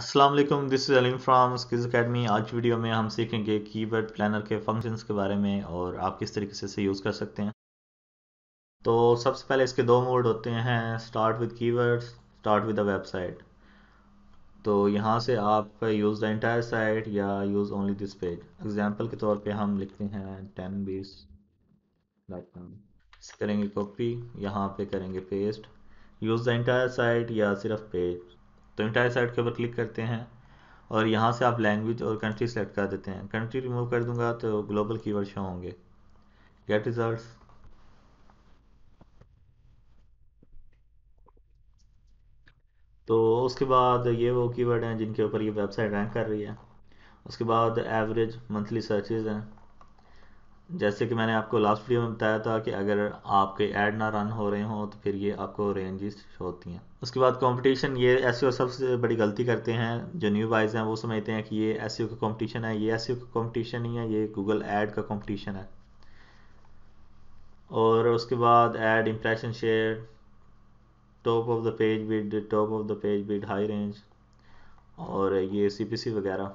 Aslam this is Aleem from skills academy आज video में हम सीखेंगे कीवर्ड प्लानर के फंक्शंस के बारे में और आप किस तरीके से इसे यूज़ कर सकते हैं तो सबसे पहले इसके दो मोड होते हैं start with keywords start with the website तो यहाँ से आप यूज़ द इंटायर साइट या use only this page example के तौर पे हम लिखते हैं टेन बीस डॉट कॉम करेंगे कॉपी यहाँ पे करेंगे paste use the entire site या सिर्फ पेज तो इंटायर साइट के ऊपर क्लिक करते हैं और यहाँ से आप लैंग्वेज और कंट्री सेलेक्ट कर देते हैं कंट्री रिमूव कर दूंगा तो ग्लोबल कीवर्ड शो होंगे गेट रिजल्ट्स तो उसके बाद ये वो कीवर्ड हैं जिनके ऊपर ये वेबसाइट रैंक कर रही है उसके बाद एवरेज मंथली सर्चेज हैं जैसे कि मैंने आपको लास्ट वीडियो में बताया था कि अगर आपके ऐड ना रन हो रहे हों तो फिर ये आपको रेंजेस होती हैं उसके बाद कंपटीशन ये एस e सबसे बड़ी गलती करते हैं जो न्यू बाइज हैं वो समझते हैं कि ये एस e का कंपटीशन है ये एस e का कंपटीशन नहीं है ये गूगल ऐड का कंपटीशन है और उसके बाद ad impression share top of the page bid top of the page bid high range और ये सी वगैरह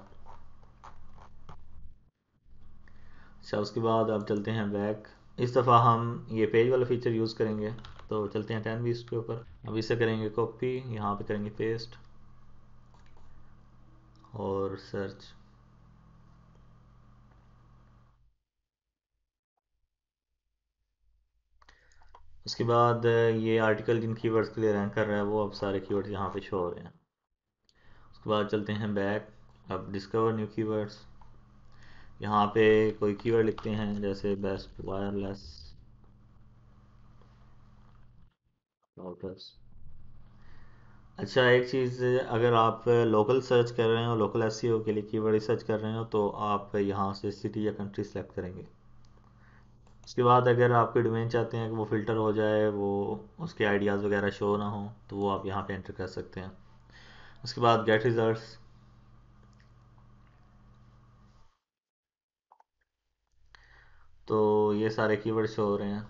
अच्छा उसके बाद अब चलते हैं बैक इस दफ़ा हम ये पेज वाला फीचर यूज़ करेंगे तो चलते हैं टेन बीस के ऊपर अब इसे करेंगे कॉपी यहाँ पे करेंगे पेस्ट और सर्च उसके बाद ये आर्टिकल जिन कीवर्ड्स के लिए रैंक कर रहा है वो अब सारे कीवर्ड्स यहाँ पे शो हो रहे हैं उसके बाद चलते हैं बैक अब डिस्कवर न्यू कीवर्ड्स यहाँ पे कोई कीवर्ड लिखते हैं जैसे बेस्ट वायरलेस राउटर्स अच्छा एक चीज़ अगर आप लोकल सर्च कर रहे हो लोकल एस के लिए कीवर्ड सर्च कर रहे हो तो आप यहाँ से सिटी या कंट्री सेलेक्ट करेंगे उसके बाद अगर आपके डोमेन चाहते हैं कि वो फ़िल्टर हो जाए वो उसके आइडियाज़ वगैरह शो ना हो तो वो आप यहाँ पे एंटर कर सकते हैं उसके बाद गेट रिज़ल्ट्स तो ये सारे कीवर्ड शो हो रहे हैं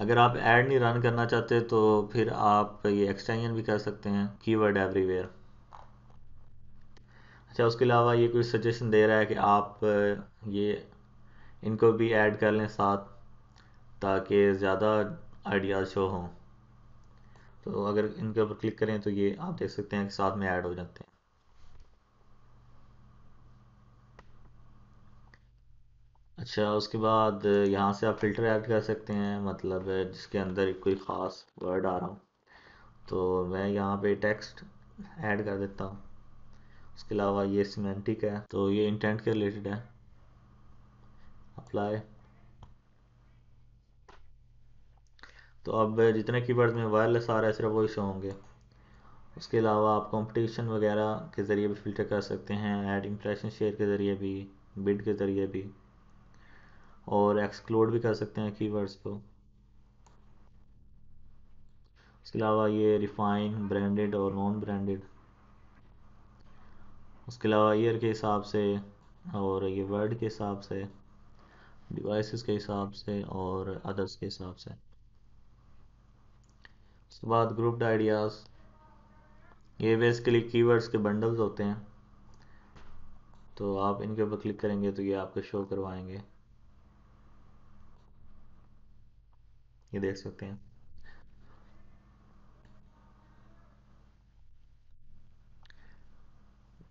अगर आप ऐड नहीं रन करना चाहते तो फिर आप ये एक्सटेंशन भी कर सकते हैं कीवर्ड एवरीवेयर अच्छा उसके अलावा ये कोई सजेशन दे रहा है कि आप ये इनको भी ऐड कर लें साथ ताकि ज़्यादा आइडियाज़ शो हों तो अगर इनके ऊपर क्लिक करें तो ये आप देख सकते हैं कि साथ में ऐड हो जाते हैं अच्छा उसके बाद यहाँ से आप फ़िल्टर ऐड कर सकते हैं मतलब जिसके अंदर कोई ख़ास वर्ड आ रहा हो तो मैं यहाँ पे टेक्स्ट ऐड कर देता हूँ उसके अलावा ये सीमेंटिक है तो ये इंटेंट के रिलेटेड है अप्लाई तो अब जितने कीवर्ड्स में वायरलेस आ रहा है सिर्फ वही शो होंगे उसके अलावा आप कंपटीशन वगैरह के ज़रिए भी फ़िल्टर कर सकते हैं ऐड इंप्रेशन शेयर के ज़रिए भी बिड के ज़रिए भी और एक्सक्लूड भी कर सकते हैं कीवर्ड्स को इसके अलावा ये रिफाइन ब्रांडेड और नॉन ब्रांडेड उसके अलावा ईयर के हिसाब से और ये वर्ड के हिसाब से डिवाइसेस के हिसाब से और अदर्स के हिसाब से उसके बाद ग्रुप्ड आइडियाज़ ये बेसिकली कीवर्ड्स के बंडल्स होते हैं तो आप इनके ऊपर क्लिक करेंगे तो ये आपको शो करवाएंगे ये देख सकते हैं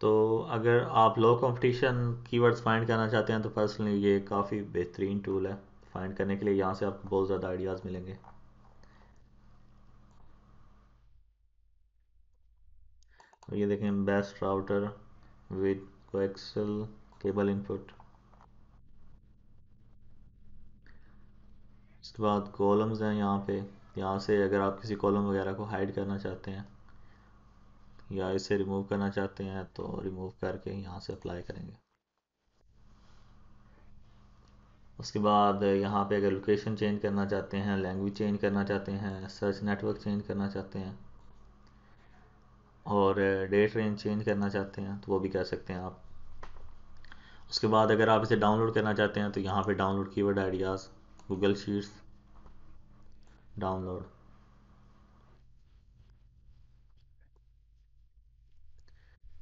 तो अगर आप लो कंपटीशन कीवर्ड्स फाइंड करना चाहते हैं तो पर्सनली ये काफ़ी बेहतरीन टूल है फाइंड करने के लिए यहाँ से आपको बहुत ज़्यादा आइडियाज़ मिलेंगे ये देखें best router with coaxial cable input उसके बाद कॉलम्स हैं यहाँ पे यहाँ से अगर आप किसी कॉलम वगैरह को हाइड करना चाहते हैं या इसे रिमूव करना चाहते हैं तो रिमूव करके यहाँ से अप्लाई करेंगे उसके बाद यहाँ पे अगर लोकेशन चेंज करना चाहते हैं लैंग्वेज चेंज करना चाहते हैं सर्च नेटवर्क चेंज करना चाहते हैं और डेट रेंज चेंज करना चाहते हैं तो वो भी कर सकते हैं आप उसके बाद अगर आप इसे डाउनलोड करना चाहते हैं तो यहाँ पे download keyword ideas Google Sheets download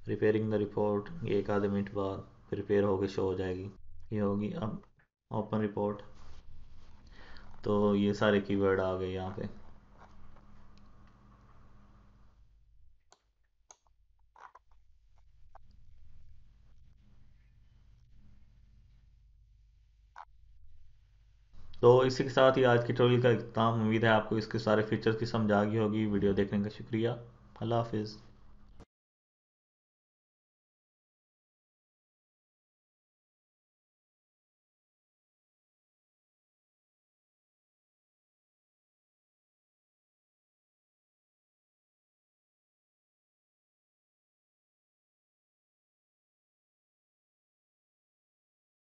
repairing the report एक आधे मिनट बाद प्रिपेयर होके शो हो जाएगी ये होगी अब ओपन रिपोर्ट तो ये सारे कीवर्ड आ गए यहाँ पे तो इसी के साथ ही आज की ट्रोल का इख्ताम उम्मीद है आपको इसके सारे फीचर्स की समझ आ गई होगी वीडियो देखने का शुक्रिया अल्लाह हाफिज़